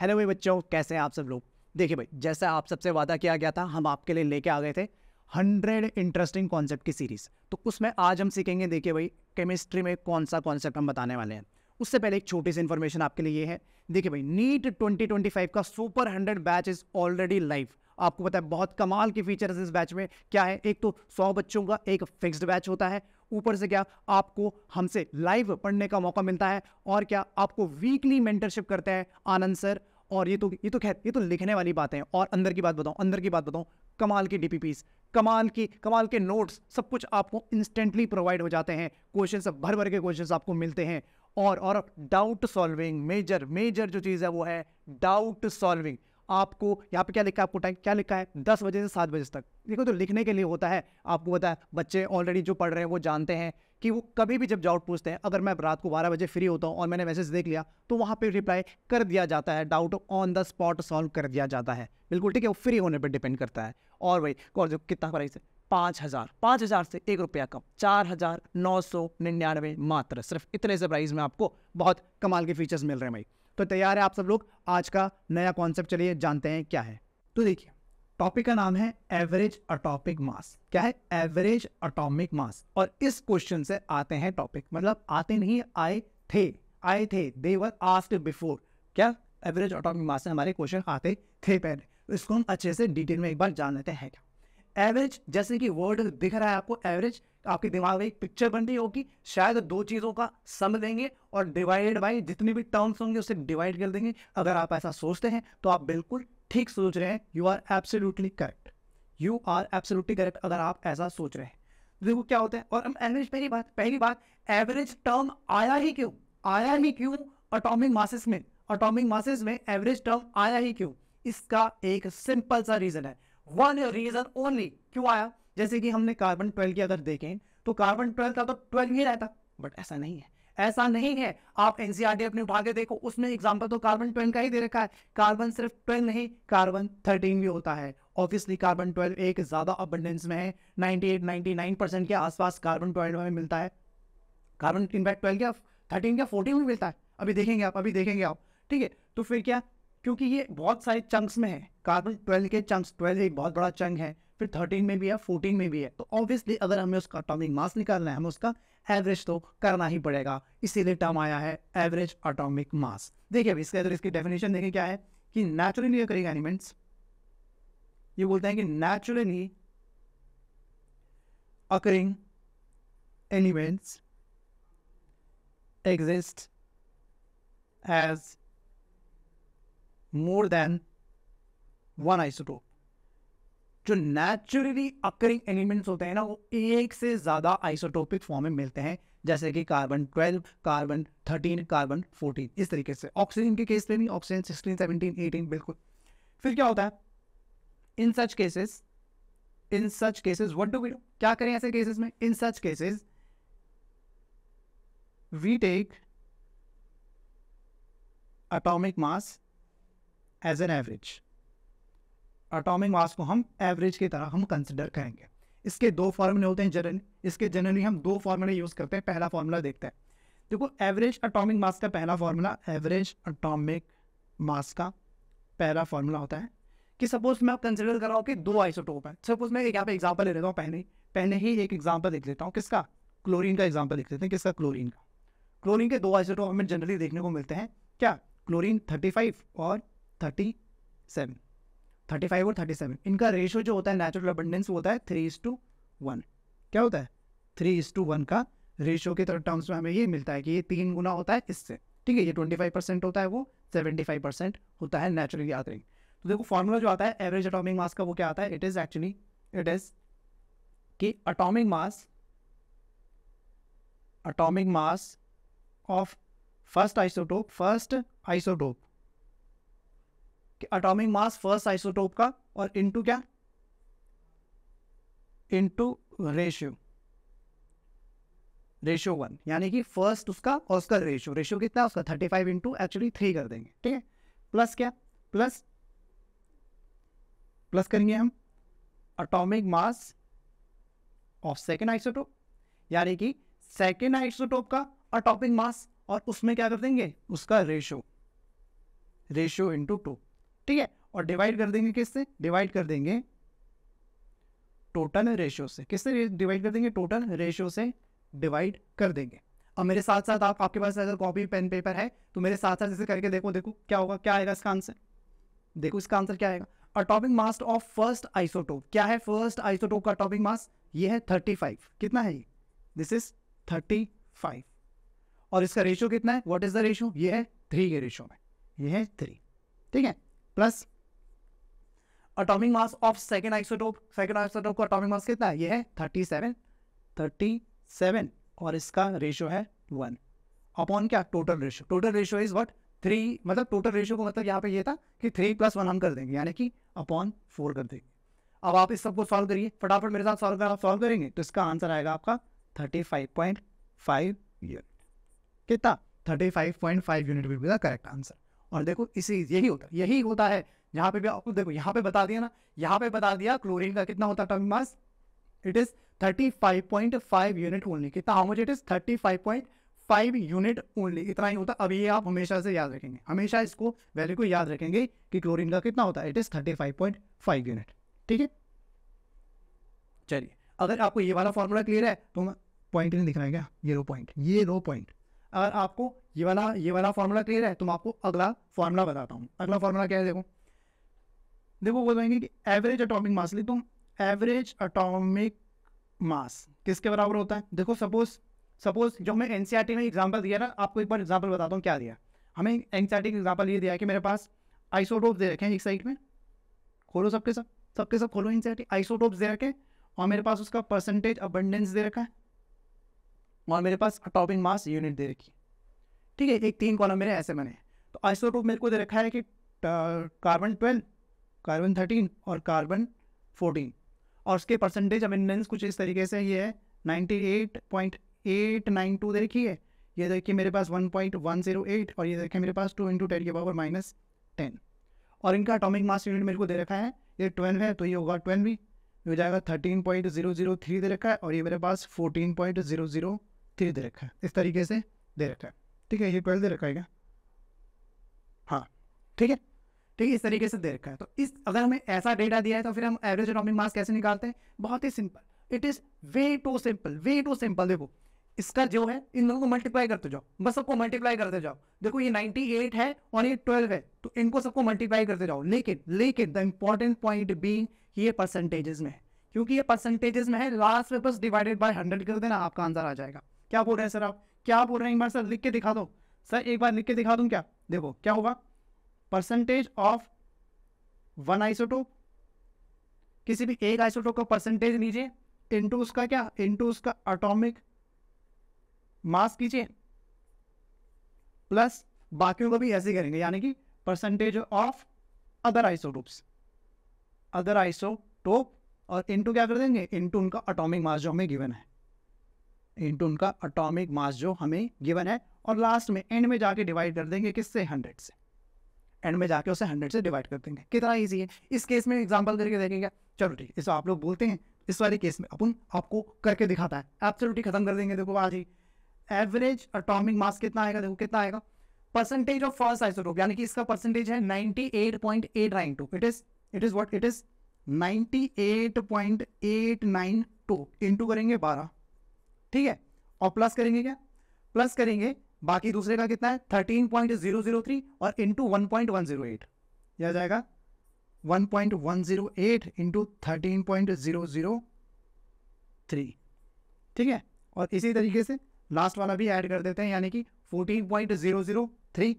Hello भाई बच्चों कैसे हैं आप सब लोग देखिए भाई जैसा आप सबसे वादा किया गया था हम आपके लिए लेके आ गए थे हंड्रेड इंटरेस्टिंग कॉन्सेप्ट की सीरीज़ तो उसमें आज हम सीखेंगे देखिए भाई केमिस्ट्री में कौन सा कॉन्सेप्ट हम बताने वाले हैं उससे पहले एक छोटी सी इन्फॉर्मेशन आपके लिए ये है देखिए भाई नीट 2025 का super hundred batch is already live आपको पता है बहुत कमाल के फीचर्स इस बैच में क्या है एक तो सौ बच्चों का एक फिक्स्ड बैच होता है ऊपर से क्या आपको हमसे लाइव पढ़ने का मौका मिलता है और क्या आपको वीकली मेंटरशिप करते हैं आनंद सर और ये तो ये तो खैर ये तो लिखने वाली बातें हैं और अंदर की बात बताऊं अंदर की बात बताऊं कमाल की डीपीपीस कमाल की कमाल के नोट्स सब कुछ आपको इंस्टेंटली प्रोवाइड हो जाते हैं क्वेश्चन भर भर के क्वेश्चन आपको मिलते हैं और और डाउट सॉल्विंग मेजर मेजर जो चीज़ है वो है डाउट सॉल्विंग आपको यहाँ पे क्या लिखा है आपको टाइम क्या लिखा है दस बजे से सात बजे तक देखो तो लिखने के लिए होता है आपको पता है बच्चे ऑलरेडी जो पढ़ रहे हैं वो जानते हैं कि वो कभी भी जब डाउट पूछते हैं अगर मैं रात को बारह बजे फ्री होता हूँ और मैंने मैसेज देख लिया तो वहाँ पर रिप्लाई कर दिया जाता है doubt on the spot solve कर दिया जाता है बिल्कुल ठीक है वो फ्री होने पर डिपेंड करता है और भाई और जो कितना प्राइस है पाँच हज़ार पाँच हज़ार से एक रुपया कम चार हज़ार नौ सौ निन्यानवे मात्र सिर्फ इतने से प्राइस में आपको बहुत कमाल के फीचर्स मिल रहे हैं भाई तो तैयार है आप सब लोग आज का नया कॉन्सेप्ट चलिए जानते हैं क्या है तो देखिए टॉपिक का नाम है एवरेज अटोमिक मास क्या है एवरेज अटोमिक मास और इस क्वेश्चन से आते हैं टॉपिक मतलब आते नहीं आए थे आए थे दे वर आस्ट बिफोर क्या एवरेज अटोमिक मास से हमारे क्वेश्चन आते थे पहले तो इसको हम अच्छे से डिटेल में एक बार जान लेते हैं क्या एवरेज जैसे कि वर्ड दिख रहा है आपको एवरेज आपके दिमाग में एक पिक्चर बन रही होगी शायद दो चीज़ों का सम देंगे और डिवाइडेड बाई जितने भी टर्म्स होंगे उसे डिवाइड कर देंगे अगर आप ऐसा सोचते हैं तो आप बिल्कुल ठीक सोच रहे हैं you are absolutely correct you are absolutely correct अगर आप ऐसा सोच रहे हैं देखो क्या होता है और हम एवरेज पहली बात पहली बात एवरेज टर्म आया ही क्यों आया ही क्यों अटोमिक मासेस में अटोमिक मासेस में एवरेज टर्म आया ही क्यों इसका एक सिंपल सा रीजन है वन रीजन ओनली क्यों आया जैसे कि हमने कार्बन ट्वेल्व की अगर देखें तो कार्बन ट्वेल्व का तो ट्वेल्व ही रहता बट ऐसा नहीं है ऐसा नहीं है आप एनसीआरटी e अपने उठा के देखो उसमें एग्जाम्पल तो कार्बन ट्वेल्व का ही दे रखा है कार्बन सिर्फ ट्वेल्व नहीं कार्बन थर्टीन भी होता है ऑब्वियसली कार्बन ट्वेल्व एक ज़्यादा अबंडेंस में है नाइनटी 99 परसेंट के आसपास कार्बन ट्वेल्व में मिलता है कार्बन इनफैक्ट ट्वेल्व क्या थर्टीन क्या फोर्टीन में मिलता है अभी देखेंगे आप अभी देखेंगे आप ठीक है तो फिर क्या क्योंकि ये बहुत सारे चंक्स में है कार्बन ट्वेल्व के चंक्स ट्वेल्व एक बहुत बड़ा चंक है फिर थर्टीन में भी है फोर्टीन में भी है तो ऑब्वियसली अगर हमें उसका अटोमिक मास निकालना है हमें उसका एवरेज तो करना ही पड़ेगा इसीलिए टर्म आया है एवरेज अटोमिक मास देखिए अब इसके अंदर इसकी डेफिनेशन देखें क्या है कि नेचुरली अकरिंग एलिमेंट्स ये बोलते हैं कि naturally occurring elements exist as more than one isotope जो नेचुरली अकरिंग एलिमेंट्स होते हैं ना वो एक से ज़्यादा आइसोटोपिक फॉर्म में मिलते हैं जैसे कि carbon twelve carbon thirteen carbon fourteen इस तरीके से ऑक्सीजन के केस में भी ऑक्सीजन सिक्सटीन सेवनटीन एटीन बिल्कुल फिर क्या होता है in such cases in such cases what do we do क्या करें ऐसे केसेस में in such cases we take atomic mass as an average atomic mass को हम एवरेज की तरह हम कंसिडर करेंगे इसके दो फार्मूले होते हैं जनरली इसके जनरली हम दो फार्मूले यूज़ करते हैं पहला फार्मूला देखते हैं देखो एवरेज अटोमिक मास का पहला फार्मूला एवरेज अटोमिक मास का पहला फार्मूला होता है कि सपोज मैं आप कंसिडर कर रहा हूँ कि दो आइसोटोप है सपोज मैं यहाँ पे एग्जाम्पल ले लेता हूँ पहले पहले ही एक एग्जाम्पल देख लेता हूँ किसका क्लोरीन का एग्जाम्पल देख लेते हैं किसका क्लोरीन का क्लोरीन के दो आइसोटोप हमें जनरली देखने को मिलते हैं क्या क्लोरीन फाइव और सेवन थर्टी फाइव और थर्टी सेवन इनका रेशो जो होता है नेचुरल अबंडेंस वो होता है थ्री इज टू वन क्या होता है थ्री इज टू वन का रेशो के टर्म्स में हमें ये मिलता है कि ये तीन गुना होता है इससे ठीक है ये ट्वेंटी फाइव परसेंट होता है वो सेवेंटी फाइव परसेंट होता है नेचुरल गैदरिंग तो देखो फॉर्मूला जो आता है एवरेज अटोमिक मास का वो क्या आता है it is actually it is कि atomic mass atomic mass of first isotope first isotope atomic mass first isotope का और इनटू क्या इनटू रेशियो रेशियो वन यानी कि फर्स्ट उसका और उसका रेशियो रेशियो कितना उसका thirty five into actually three कर देंगे ठीक है प्लस क्या प्लस प्लस करेंगे हम atomic mass of second isotope यानी कि सेकेंड आइसोटोप का अटोमिक मास और उसमें क्या कर देंगे उसका रेशियो रेशियो इंटू टू ठीक है और डिवाइड कर देंगे किससे डिवाइड कर देंगे टोटल रेशियो से किससे डिवाइड कर देंगे टोटल रेशियो से डिवाइड कर देंगे अब मेरे साथ साथ आप आपके पास अगर कॉपी पेन पेपर है तो मेरे साथ साथ जैसे करके देखो देखो क्या होगा क्या आएगा इसका आंसर देखो इसका आंसर क्या आएगा atomic mass of first isotope क्या है फर्स्ट आइसोटोप का अटोमिक मास ये है थर्टी फाइव कितना है ये दिस इज थर्टी फाइव और इसका रेशियो कितना है व्हाट इज द रेशियो ये है थ्री के रेशियो में ये है थ्री ठीक है plus atomic mass of second isotope second isotope का अटोमिक मास कितना है ये है थर्टी सेवन थर्टी सेवन और इसका रेशियो है वन अपॉन क्या total ratio total ratio is what three मतलब टोटल रेशियो को मतलब यहाँ पे ये था कि थ्री प्लस वन हम कर देंगे यानी कि अपॉन फोर कर देंगे अब आप इस सबको सॉल्व करिए फटाफट मेरे साथ सॉल्व कर आप सॉल्व करेंगे तो इसका आंसर आएगा आपका thirty five point five unit कितना thirty five point five unit the correct answer और देखो इसी यही होता यही होता है यहाँ पे भी आपको देखो यहाँ पे बता दिया ना यहाँ पे बता दिया क्लोरीन का कितना होता है mass it is 35.5 unit only कितना how much it is 35.5 unit only इतना ही होता है अभी ये आप हमेशा से याद रखेंगे हमेशा इसको वैल्यू को याद रखेंगे कि क्लोरीन का कितना होता है इट इज 35.5 यूनिट ठीक है चलिए अगर आपको ये वाला फॉर्मूला क्लियर है तो पॉइंट नहीं दिख रहा है क्या ये रो पॉइंट ये रो पॉइंट अगर आपको ये वाला ये वाला फॉर्मूला क्लियर है तो मैं आपको अगला फॉर्मूला बताता हूँ अगला फॉर्मूला क्या है देखो देखो वो कहेंगे कि एवरेज अटोमिक मास ले तुम एवरेज अटोमिक मास किसके बराबर होता है देखो सपोज सपोज जो मैं एन में एग्जाम्पल दिया ना आपको एक बार एग्जाम्पल बताता हूँ क्या दिया हमें एन का एग्जाम्पल ये दिया है कि मेरे पास आइसोटोप दे रखे हैं एक साइड में खोलो सबके सब सबके सब खोलो एन सी दे रखे और मेरे पास उसका परसेंटेज अबंडेंस दे रखा है और मेरे पास अटोपिक मास यूनिट दे रखी ठीक है एक तीन कॉलम मेरे ऐसे बने तो आइसोटोप मेरे को दे रखा है कि कार्बन ट्वेल्व कार्बन थर्टीन और कार्बन फोर्टीन और उसके परसेंटेज अबेंडेंस कुछ इस तरीके से ये है ninety eight point eight nine two दे रखी है ये देखिए मेरे पास one point one zero eight और ये देखिए मेरे पास टू इंटू टेन के पावर माइनस टेन और इनका अटोमिक मास यूनिट मेरे को दे रखा है ये ट्वेल्व है तो ये होगा ट्वेल्व e। भी हो जाएगा thirteen point zero zero three दे रखा है और ये मेरे पास fourteen point zero zero three दे रखा है इस तरीके से दे रखा है ठीक है ये ट्वेल्व दे रखा है क्या हाँ ठीक है ठीक है इस तरीके से दे रखा है तो इस अगर हमें ऐसा डेटा दिया है तो फिर हम एवरेज एटॉमिक मास कैसे निकालते हैं बहुत ही simple it is way too simple way too simple देखो इसका जो है इन दोनों को मल्टीप्लाई करते जाओ बस सबको मल्टीप्लाई करते जाओ देखो ये 98 है और ये 12 है तो इनको सबको मल्टीप्लाई करते जाओ लेकिन लेकिन द इम्पॉर्टेंट पॉइंट बी ये परसेंटेजेस में है क्योंकि ये परसेंटेजेस में है लास्ट में बस डिवाइडेड बाय हंड्रेड कर देना आपका आंसर आ जाएगा क्या बोल रहे हैं सर आप क्या बोल रहे हैं एक बार सर लिख के दिखा दो सर एक बार लिख के दिखा दूँ क्या देखो क्या होगा परसेंटेज ऑफ वन आइसोटो किसी भी एक आइसोटो का परसेंटेज लीजिए इंटू उसका क्या इंटू उसका अटोमिक मास कीजिए प्लस बाकियों को भी ऐसे करेंगे यानी कि percentage of other isotopes other isotope और इनटू क्या कर देंगे इनटू उनका अटोमिक मास जो हमें गिवन है इंटू उनका अटोमिक मास जो हमें गिवन है और लास्ट में एंड में जाके डिवाइड कर देंगे किससे हंड्रेड से एंड में जाके उसे हंड्रेड से डिवाइड कर देंगे कितना ईजी है इस केस में एग्जाम्पल करके देखेंगे चलो ठीक है इसको आप लोग बोलते हैं इस वाले केस में अपन आपको करके दिखाता है एब्सोल्युटली खत्म कर देंगे देखो आज ही एवरेज अटोमिक मास कितना आएगा देखो कितना आएगा परसेंटेज ऑफ फर्स्ट आइसोटोप यानी कि इसका परसेंटेज है 98.892 it is it is what it is 98.892 into करेंगे बारह ठीक है और प्लस करेंगे क्या प्लस करेंगे बाकी दूसरे का कितना है thirteen point zero zero three और into one point one zero eight यह जाएगा one point one zero eight into thirteen point zero zero three ठीक है और इसी तरीके से लास्ट वाला भी ऐड कर देते हैं यानी कि fourteen point zero zero three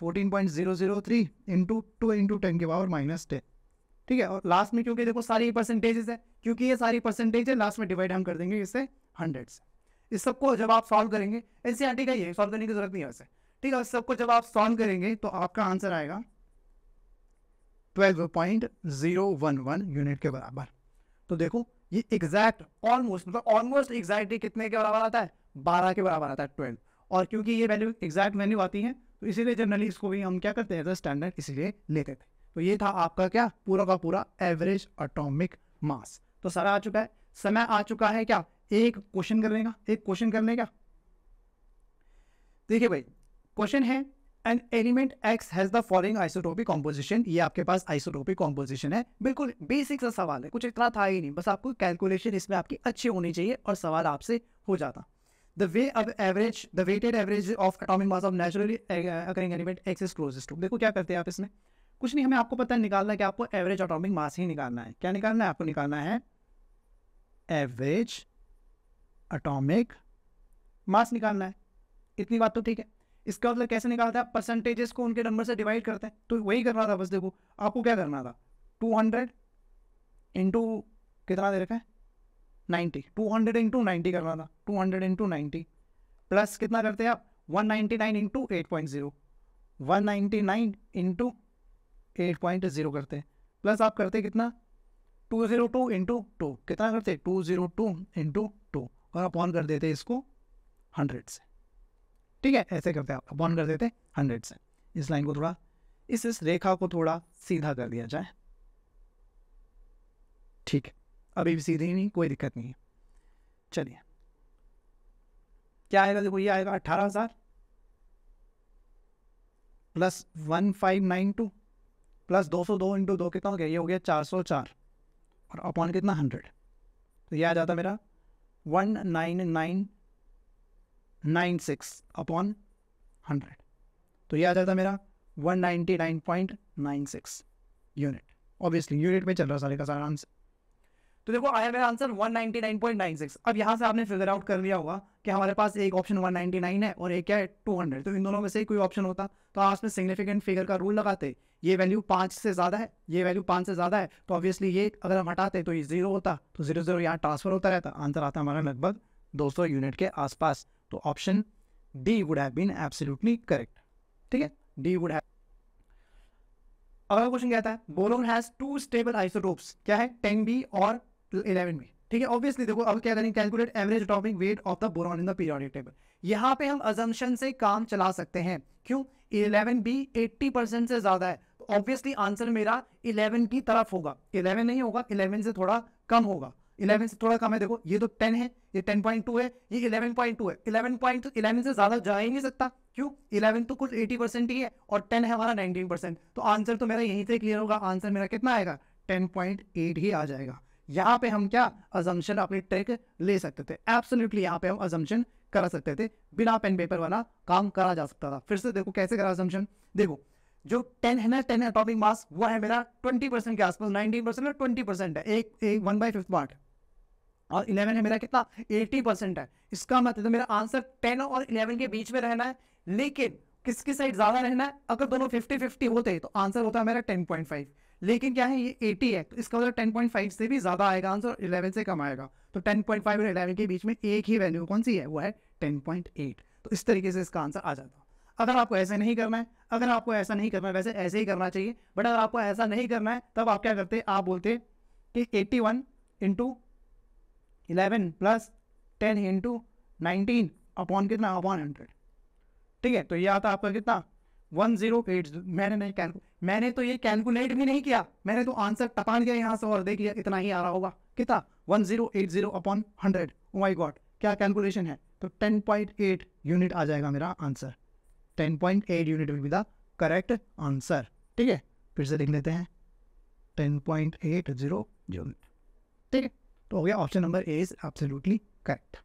fourteen point zero zero three into two into ten के पावर माइनस टेन ठीक है और लास्ट में क्योंकि देखो सारी परसेंटेजेस है क्योंकि ये सारी परसेंटेज है लास्ट में डिवाइड हम कर देंगे इससे हंड्रेड इस सबको जब आप सॉल्व करेंगे एन सी आर टी का ये सॉल्व करने की जरूरत नहीं है वैसे ठीक है सबको जब आप सॉल्व करेंगे तो आपका आंसर आएगा twelve point zero one one unit के बराबर तो देखो ये एग्जैक्ट ऑलमोस्ट मतलब ऑलमोस्ट एग्जैक्टली कितने के बराबर आता है बारह के बराबर आता है ट्वेल्व और क्योंकि ये वैल्यू एग्जैक्ट वैल्यू आती है तो इसीलिए जनरली इसको भी हम क्या करते हैं स्टैंडर्ड इसीलिए लेते थे तो ये था आपका क्या पूरा का पूरा एवरेज अटोमिक मास तो सारा आ चुका है समय आ चुका है क्या एक क्वेश्चन करने का एक क्वेश्चन करने का देखिए भाई क्वेश्चन है an element X has the following isotopic composition ये आपके पास आइसोटोपिक कॉम्पोजिशन है बिल्कुल बेसिक सा सवाल है कुछ इतना था ही नहीं बस आपको कैलकुलेशन इसमें आपकी अच्छी होनी चाहिए और सवाल आपसे हो जाता द वे अब average the weighted average of atomic mass of naturally occurring element X is closest to देखो क्या करते हैं आप इसमें कुछ नहीं हमें आपको पता है निकालना है कि आपको एवरेज एटॉमिक मास ही निकालना है क्या निकालना है आपको निकालना है एवरेज अटोमिक मास निकालना है इतनी बात तो ठीक है इसका मतलब कैसे निकालता है परसेंटेजेस को उनके नंबर से डिवाइड करते हैं तो वही करना था बस देखो आपको क्या करना था 200 हंड्रेड इंटू कितना दे रखा है 90 200 हंड्रेड इंटू नाइन्टी करना था 200 हंड्रेड इंटू नाइन्टी प्लस कितना करते हैं आप 199 ninety nine into eight point zero one ninety nine into eight point zero करते हैं प्लस आप करते कितना two zero two into two कितना करते two zero two into two और अपॉन कर देते इसको हंड्रेड से ठीक है ऐसे करते हैं अपॉन कर देते हंड्रेड से इस लाइन को थोड़ा इस इस रेखा को थोड़ा सीधा कर दिया जाए ठीक है अभी भी सीधी नहीं कोई दिक्कत नहीं है चलिए क्या आएगा देखो ये आएगा अट्ठारह हज़ार plus one five nine two plus दो सौ दो इंटू दो कितना हो गया ये हो गया चार सौ चार और अपॉन कितना हंड्रेड तो ये आ जाता मेरा one nine nine nine six upon hundred तो ये आ जाता मेरा one ninety nine point nine six unit obviously unit में चल रहा सारे का सारा आंसर तो देखो आया मेरा आंसर 199.96 अब यहाँ से आपने फिगर आउट कर लिया होगा कि हमारे पास एक ऑप्शन 199 है और एक है 200 तो इन दोनों में से कोई ऑप्शन होता तो आप उसमें सिग्निफिकेंट फिगर का रूल लगाते ये वैल्यू पाँच से ज़्यादा है ये वैल्यू पाँच से ज़्यादा है तो ऑब्वियसली ये अगर हम हटाते तो ये जीरो होता तो जीरो जीरो यहाँ ट्रांसफर होता रहता आंसर आता हमारा लगभग 200 यूनिट के आसपास तो option D would have been absolutely correct ठीक है डी वुड हैव अगला क्वेश्चन कहता है boron has two stable isotopes क्या है टेन बी और इलेवन में ठीक है ऑब्वियसली देखो अब क्या करेंगे calculate average atomic weight of the boron in the periodic table यहाँ पे हम अजम्पशन से काम चला सकते हैं क्यों 11 बी 80 परसेंट से ज़्यादा है तो ऑब्वियसली आंसर मेरा 11 की तरफ होगा 11 नहीं होगा 11 से थोड़ा कम होगा 11 से थोड़ा कम है देखो ये तो 10 है ये 10.2 है ये 11.2 है 11 पॉइंट तो 11 से ज़्यादा जा ही नहीं सकता क्यों 11 तो कुछ 80 परसेंट ही है और 10 है हमारा 19 परसेंट तो आंसर तो मेरा यहीं से क्लियर होगा आंसर मेरा कितना आएगा 10.8 ही आ जाएगा यहाँ पे हम क्या अजम्पन अपने ट्रेक ले सकते थे एब्सोल्युटली यहाँ पे हम अजम्पन करा सकते थे बिना पेन पेपर वाला काम करा जा सकता था फिर से देखो कैसे करा अजम्पन देखो जो टेन है ना टेन एटॉमिक मास वो है मेरा ट्वेंटी परसेंट के आसपास नाइनटीन परसेंट और ट्वेंटी परसेंट है एक एक वन बाई फिफ्थ पार्ट और इलेवन है मेरा कितना एटी परसेंट है इसका मतलब मेरा आंसर टेन और इलेवन के बीच में रहना है लेकिन किसकी साइड ज्यादा रहना है अगर दोनों फिफ्टी फिफ्टी होते तो आंसर होता है मेरा टेन पॉइंट फाइव लेकिन क्या है ये एटी है तो इसका मतलब टेन पॉइंट फाइव से भी ज़्यादा आएगा आंसर इलेवन से कम आएगा तो टेन पॉइंट फाइव और इलेवन के बीच में एक ही वैल्यू कौन सी है वो है टेन पॉइंट एट तो इस तरीके से इसका आंसर आ जाता अगर आपको ऐसे नहीं करना है अगर आपको ऐसा नहीं करना है वैसे ऐसे ही करना चाहिए बट अगर आपको ऐसा नहीं करना है तब आप क्या करते आप बोलते कि eighty one into eleven plus ten into nineteen upon कितना अपॉन हंड्रेड ठीक है तो ये आता आपका कितना वन जीरो एट मैंने नहीं कैलकु मैंने तो ये कैलकुलेट भी नहीं किया मैंने तो आंसर टपान गया यहाँ से और देख लिया इतना ही आ रहा होगा कितना one zero eight zero upon hundred why God क्या कैलकुलेशन है तो टेन पॉइंट एट यूनिट आ जाएगा मेरा answer ten point eight unit will be the correct answer ठीक है फिर से लिख लेते हैं ten point eight zero unit ठीक है तो हो गया option number A is absolutely correct